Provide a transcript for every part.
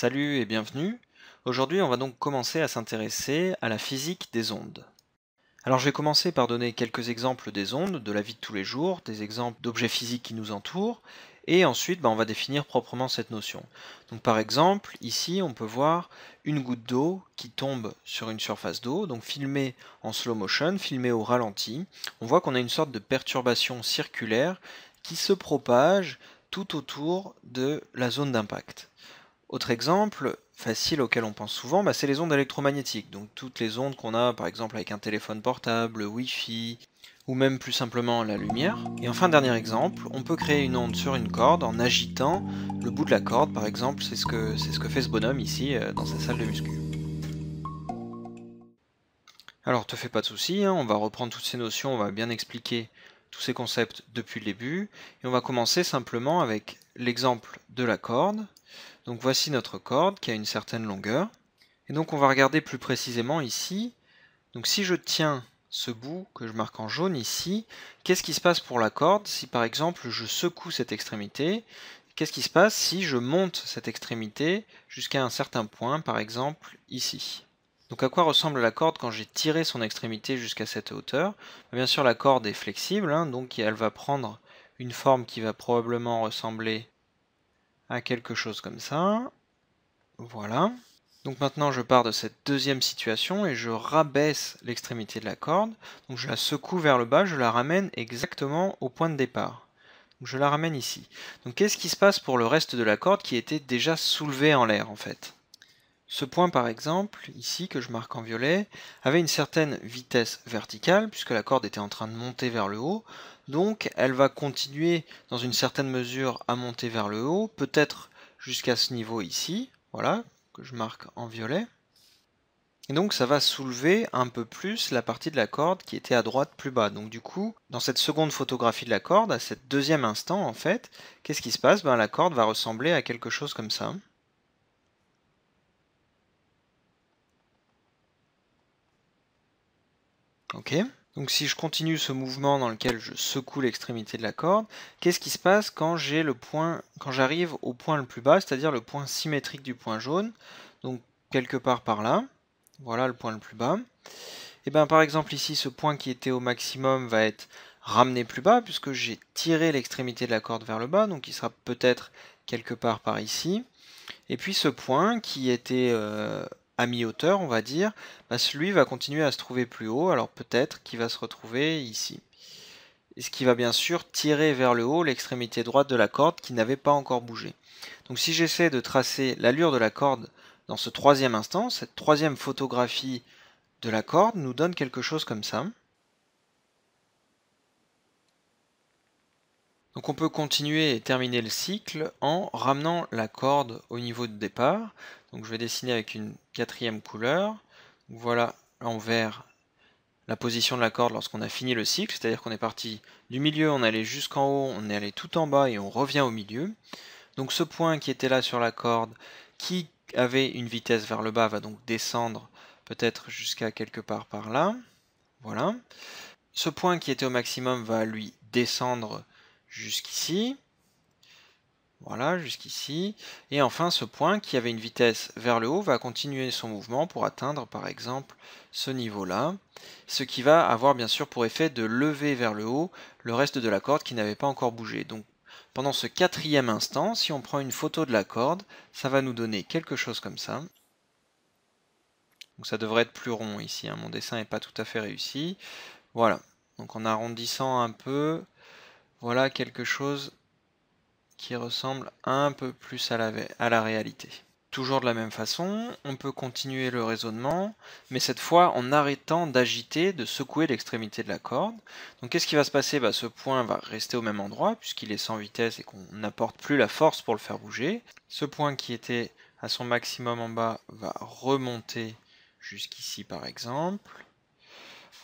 Salut et bienvenue. Aujourd'hui, on va donc commencer à s'intéresser à la physique des ondes. Alors je vais commencer par donner quelques exemples des ondes de la vie de tous les jours, des exemples d'objets physiques qui nous entourent, et ensuite bah, on va définir proprement cette notion. Donc par exemple, ici on peut voir une goutte d'eau qui tombe sur une surface d'eau, donc filmée en slow motion, filmée au ralenti, on voit qu'on a une sorte de perturbation circulaire qui se propage tout autour de la zone d'impact. Autre exemple facile auquel on pense souvent, bah, c'est les ondes électromagnétiques. Donc toutes les ondes qu'on a, par exemple avec un téléphone portable, Wi-Fi, ou même plus simplement la lumière. Et enfin, dernier exemple, on peut créer une onde sur une corde en agitant le bout de la corde, par exemple, c'est ce, que, fait ce bonhomme ici euh, dans sa salle de muscu. Alors te fais pas de soucis, hein, on va reprendre toutes ces notions, on va bien expliquer tous ces concepts depuis le début. Et on va commencer simplement avec l'exemple de la corde. Donc voici notre corde qui a une certaine longueur. Et donc on va regarder plus précisément ici. Donc si je tiens ce bout que je marque en jaune ici, qu'est-ce qui se passe pour la corde si par exemple je secoue cette extrémité Qu'est-ce qui se passe si je monte cette extrémité jusqu'à un certain point, par exemple ici donc à quoi ressemble la corde quand j'ai tiré son extrémité jusqu'à cette hauteur Bien sûr la corde est flexible, hein, donc elle va prendre une forme qui va probablement ressembler à quelque chose comme ça. Voilà. Donc maintenant je pars de cette deuxième situation et je rabaisse l'extrémité de la corde. Donc je la secoue vers le bas, je la ramène exactement au point de départ. je la ramène ici. Donc qu'est-ce qui se passe pour le reste de la corde qui était déjà soulevée en l'air en fait ce point par exemple, ici que je marque en violet, avait une certaine vitesse verticale puisque la corde était en train de monter vers le haut, donc elle va continuer dans une certaine mesure à monter vers le haut, peut-être jusqu'à ce niveau ici, voilà, que je marque en violet. Et donc ça va soulever un peu plus la partie de la corde qui était à droite plus bas. Donc du coup, dans cette seconde photographie de la corde, à ce deuxième instant en fait, qu'est-ce qui se passe ben, La corde va ressembler à quelque chose comme ça. Ok donc si je continue ce mouvement dans lequel je secoue l'extrémité de la corde, qu'est-ce qui se passe quand j'ai le point, quand j'arrive au point le plus bas, c'est-à-dire le point symétrique du point jaune, donc quelque part par là, voilà le point le plus bas. Et eh bien par exemple ici ce point qui était au maximum va être ramené plus bas puisque j'ai tiré l'extrémité de la corde vers le bas, donc il sera peut-être quelque part par ici. Et puis ce point qui était euh, à mi-hauteur, on va dire, bah, celui va continuer à se trouver plus haut, alors peut-être qu'il va se retrouver ici. ce qui va bien sûr tirer vers le haut l'extrémité droite de la corde qui n'avait pas encore bougé. Donc si j'essaie de tracer l'allure de la corde dans ce troisième instant, cette troisième photographie de la corde nous donne quelque chose comme ça. Donc on peut continuer et terminer le cycle en ramenant la corde au niveau de départ. Donc je vais dessiner avec une quatrième couleur. voilà en vert la position de la corde lorsqu'on a fini le cycle, c'est-à-dire qu'on est parti du milieu, on est allé jusqu'en haut, on est allé tout en bas et on revient au milieu. Donc ce point qui était là sur la corde, qui avait une vitesse vers le bas, va donc descendre peut-être jusqu'à quelque part par là. Voilà. Ce point qui était au maximum va lui descendre jusqu'ici. Voilà, jusqu'ici. Et enfin, ce point qui avait une vitesse vers le haut va continuer son mouvement pour atteindre par exemple ce niveau-là, ce qui va avoir bien sûr pour effet de lever vers le haut le reste de la corde qui n'avait pas encore bougé. Donc pendant ce quatrième instant, si on prend une photo de la corde, ça va nous donner quelque chose comme ça. Donc ça devrait être plus rond ici, hein. mon dessin n'est pas tout à fait réussi. Voilà, donc en arrondissant un peu, voilà quelque chose qui ressemble un peu plus à la, réalité. Toujours de la même façon, on peut continuer le raisonnement, mais cette fois en arrêtant d'agiter, de secouer l'extrémité de la corde. Donc qu'est-ce qui va se passer bah, Ce point va rester au même endroit, puisqu'il est sans vitesse et qu'on n'apporte plus la force pour le faire bouger. Ce point qui était à son maximum en bas va remonter jusqu'ici par exemple.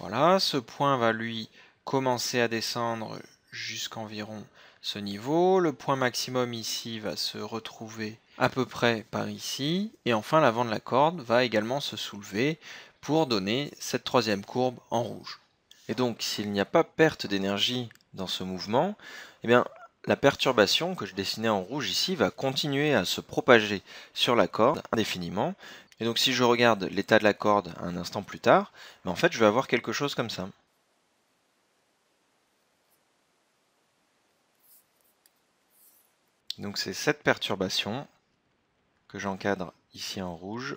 Voilà, ce point va lui commencer à descendre jusqu'environ ce niveau. Le point maximum ici va se retrouver à peu près par ici. Et enfin, l'avant de la corde va également se soulever pour donner cette troisième courbe en rouge. Et donc, s'il n'y a pas perte d'énergie dans ce mouvement, eh bien, la perturbation que je dessinais en rouge ici va continuer à se propager sur la corde indéfiniment. Et donc si je regarde l'état de la corde un instant plus tard, eh en fait je vais avoir quelque chose comme ça. Donc c'est cette perturbation que j'encadre ici en rouge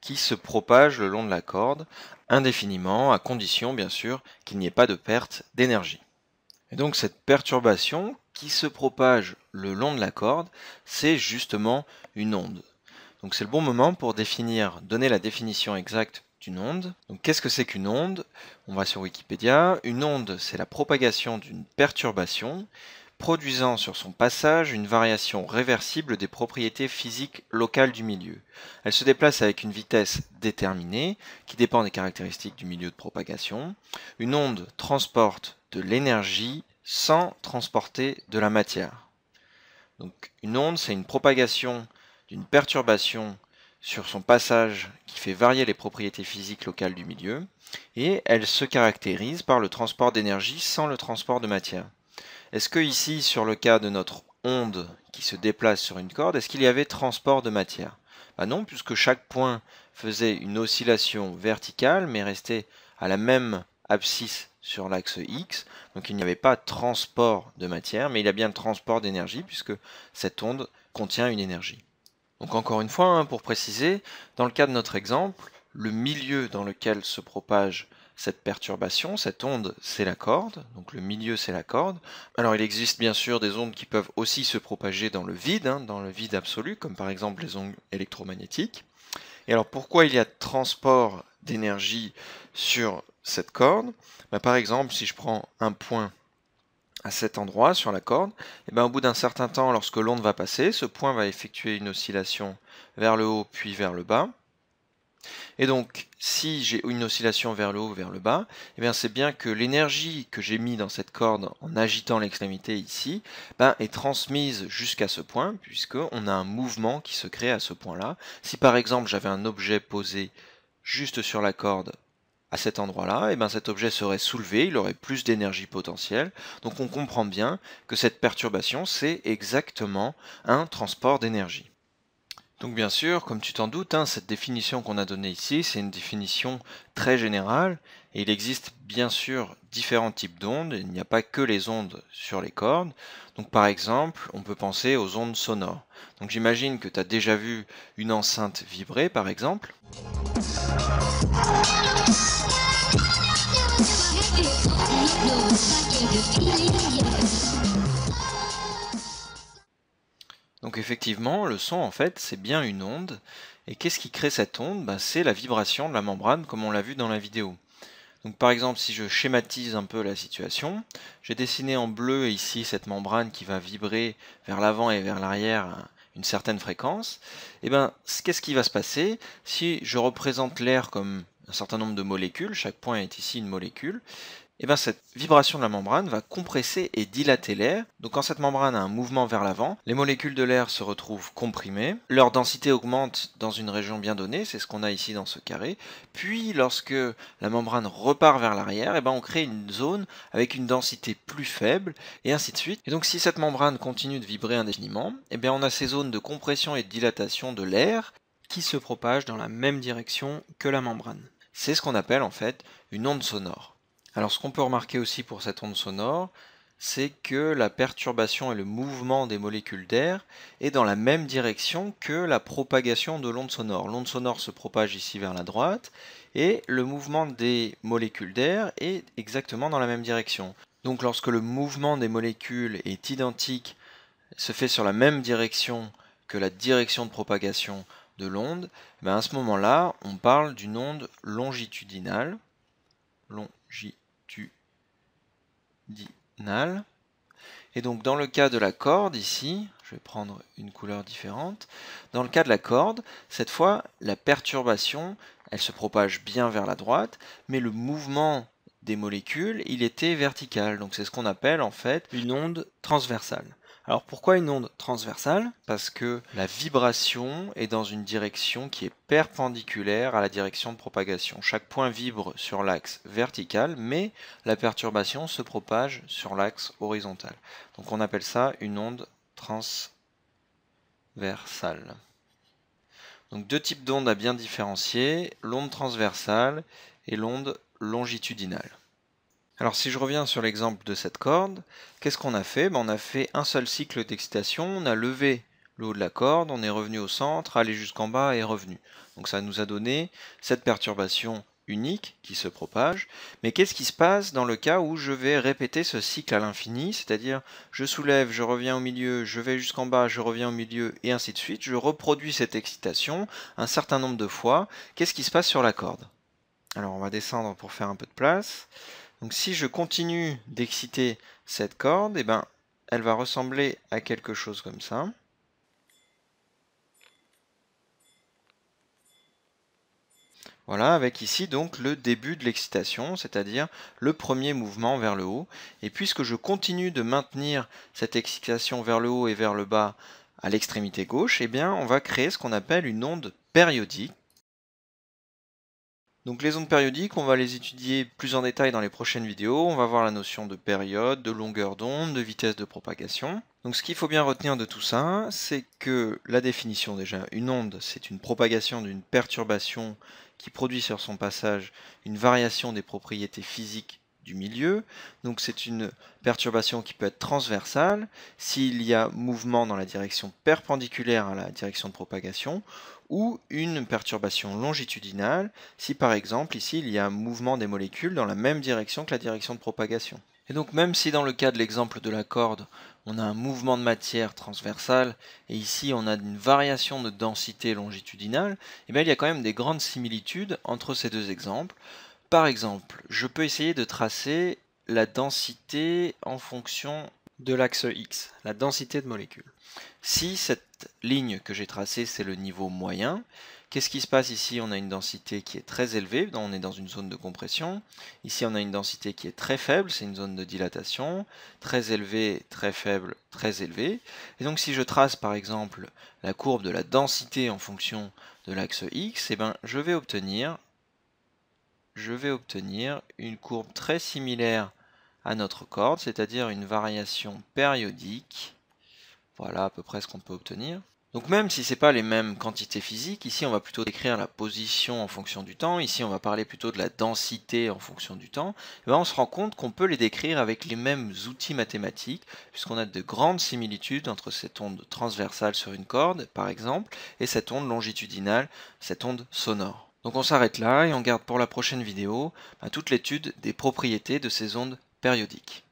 qui se propage le long de la corde indéfiniment à condition bien sûr qu'il n'y ait pas de perte d'énergie. Et donc cette perturbation qui se propage le long de la corde, c'est justement une onde. Donc c'est le bon moment pour définir, donner la définition exacte d'une onde. Donc qu'est-ce que c'est qu'une onde On va sur Wikipédia. Une onde, c'est la propagation d'une perturbation produisant sur son passage une variation réversible des propriétés physiques locales du milieu. Elle se déplace avec une vitesse déterminée, qui dépend des caractéristiques du milieu de propagation. Une onde transporte de l'énergie sans transporter de la matière. Donc une onde, c'est une propagation d'une perturbation sur son passage qui fait varier les propriétés physiques locales du milieu, et elle se caractérise par le transport d'énergie sans le transport de matière. Est-ce que ici, sur le cas de notre onde qui se déplace sur une corde, est-ce qu'il y avait transport de matière ben Non, puisque chaque point faisait une oscillation verticale, mais restait à la même abscisse sur l'axe X, donc il n'y avait pas transport de matière, mais il y a bien le transport d'énergie, puisque cette onde contient une énergie. Donc encore une fois, hein, pour préciser, dans le cas de notre exemple, le milieu dans lequel se propage cette perturbation, cette onde, c'est la corde, donc le milieu, c'est la corde. Alors il existe bien sûr des ondes qui peuvent aussi se propager dans le vide, hein, dans le vide absolu, comme par exemple les ondes électromagnétiques. Et alors pourquoi il y a transport d'énergie sur cette corde bah, Par exemple, si je prends un point à cet endroit sur la corde, et eh ben, au bout d'un certain temps, lorsque l'onde va passer, ce point va effectuer une oscillation vers le haut puis vers le bas. Et donc, si j'ai une oscillation vers le haut ou vers le bas, eh c'est bien que l'énergie que j'ai mis dans cette corde en agitant l'extrémité ici ben, est transmise jusqu'à ce point, puisqu'on a un mouvement qui se crée à ce point-là. Si par exemple j'avais un objet posé juste sur la corde à cet endroit-là, eh bien cet objet serait soulevé, il aurait plus d'énergie potentielle. Donc on comprend bien que cette perturbation, c'est exactement un transport d'énergie. Donc bien sûr, comme tu t'en doutes, hein, cette définition qu'on a donnée ici, c'est une définition très générale, et il existe bien sûr différents types d'ondes, il n'y a pas que les ondes sur les cordes. Donc par exemple, on peut penser aux ondes sonores. Donc j'imagine que tu as déjà vu une enceinte vibrer par exemple. Donc effectivement, le son, en fait, c'est bien une onde. Et qu'est-ce qui crée cette onde ben, C'est la vibration de la membrane, comme on l'a vu dans la vidéo. Donc par exemple, si je schématise un peu la situation, j'ai dessiné en bleu ici cette membrane qui va vibrer vers l'avant et vers l'arrière à une certaine fréquence. Et eh bien, qu'est-ce qui va se passer Si je représente l'air comme un certain nombre de molécules, chaque point est ici une molécule, et eh bien cette vibration de la membrane va compresser et dilater l'air. Donc quand cette membrane a un mouvement vers l'avant, les molécules de l'air se retrouvent comprimées, leur densité augmente dans une région bien donnée, c'est ce qu'on a ici dans ce carré, puis lorsque la membrane repart vers l'arrière, et eh ben on crée une zone avec une densité plus faible, et ainsi de suite. Et donc si cette membrane continue de vibrer indéfiniment, et eh bien on a ces zones de compression et de dilatation de l'air qui se propagent dans la même direction que la membrane. C'est ce qu'on appelle en fait une onde sonore. Alors ce qu'on peut remarquer aussi pour cette onde sonore, c'est que la perturbation et le mouvement des molécules d'air est dans la même direction que la propagation de l'onde sonore. L'onde sonore se propage ici vers la droite et le mouvement des molécules d'air est exactement dans la même direction. Donc lorsque le mouvement des molécules est identique, se fait sur la même direction que la direction de propagation de l'onde, ben, à ce moment-là, on parle d'une onde longitudinale. Longitudinale et donc dans le cas de la corde, ici, je vais prendre une couleur différente, dans le cas de la corde, cette fois, la perturbation, elle se propage bien vers la droite, mais le mouvement des molécules, il était vertical. Donc c'est ce qu'on appelle en fait une onde transversale. Alors pourquoi une onde transversale Parce que la vibration est dans une direction qui est perpendiculaire à la direction de propagation. Chaque point vibre sur l'axe vertical, mais la perturbation se propage sur l'axe horizontal. Donc on appelle ça une onde transversale. Donc deux types d'ondes à bien différencier, l'onde transversale et l'onde longitudinale. Alors si je reviens sur l'exemple de cette corde, qu'est-ce qu'on a fait ben, On a fait un seul cycle d'excitation, on a levé le haut de la corde, on est revenu au centre, allé jusqu'en bas et revenu. Donc ça nous a donné cette perturbation unique qui se propage. Mais qu'est-ce qui se passe dans le cas où je vais répéter ce cycle à l'infini, c'est-à-dire je soulève, je reviens au milieu, je vais jusqu'en bas, je reviens au milieu, et ainsi de suite. Je reproduis cette excitation un certain nombre de fois. Qu'est-ce qui se passe sur la corde Alors on va descendre pour faire un peu de place. Donc si je continue d'exciter cette corde, eh ben, elle va ressembler à quelque chose comme ça. Voilà, avec ici donc le début de l'excitation, c'est-à-dire le premier mouvement vers le haut. Et puisque je continue de maintenir cette excitation vers le haut et vers le bas à l'extrémité gauche, eh bien on va créer ce qu'on appelle une onde périodique donc les ondes périodiques, on va les étudier plus en détail dans les prochaines vidéos. On va voir la notion de période, de longueur d'onde, de vitesse de propagation. Donc ce qu'il faut bien retenir de tout ça, c'est que la définition déjà, une onde, c'est une propagation d'une perturbation qui produit sur son passage une variation des propriétés physiques du milieu. Donc c'est une perturbation qui peut être transversale s'il y a mouvement dans la direction perpendiculaire à la direction de propagation ou une perturbation longitudinale si par exemple ici il y a un mouvement des molécules dans la même direction que la direction de propagation. Et donc même si dans le cas de l'exemple de la corde, on a un mouvement de matière transversale et ici on a une variation de densité longitudinale, et eh bien, il y a quand même des grandes similitudes entre ces deux exemples. Par exemple, je peux essayer de tracer la densité en fonction de l'axe X, la densité de molécules. Si cette ligne que j'ai tracée, c'est le niveau moyen, qu'est-ce qui se passe ici On a une densité qui est très élevée, on est dans une zone de compression. Ici, on a une densité qui est très faible, c'est une zone de dilatation. Très élevée, très faible, très élevée. Et donc, si je trace, par exemple, la courbe de la densité en fonction de l'axe X, eh ben, je vais obtenir je vais obtenir une courbe très similaire à notre corde, c'est-à-dire une variation périodique. Voilà à peu près ce qu'on peut obtenir. Donc même si ce n'est pas les mêmes quantités physiques, ici on va plutôt décrire la position en fonction du temps, ici on va parler plutôt de la densité en fonction du temps, et eh ben, on se rend compte qu'on peut les décrire avec les mêmes outils mathématiques, puisqu'on a de grandes similitudes entre cette onde transversale sur une corde, par exemple, et cette onde longitudinale, cette onde sonore. Donc on s'arrête là et on garde pour la prochaine vidéo bah, toute l'étude des propriétés de ces ondes périodiques.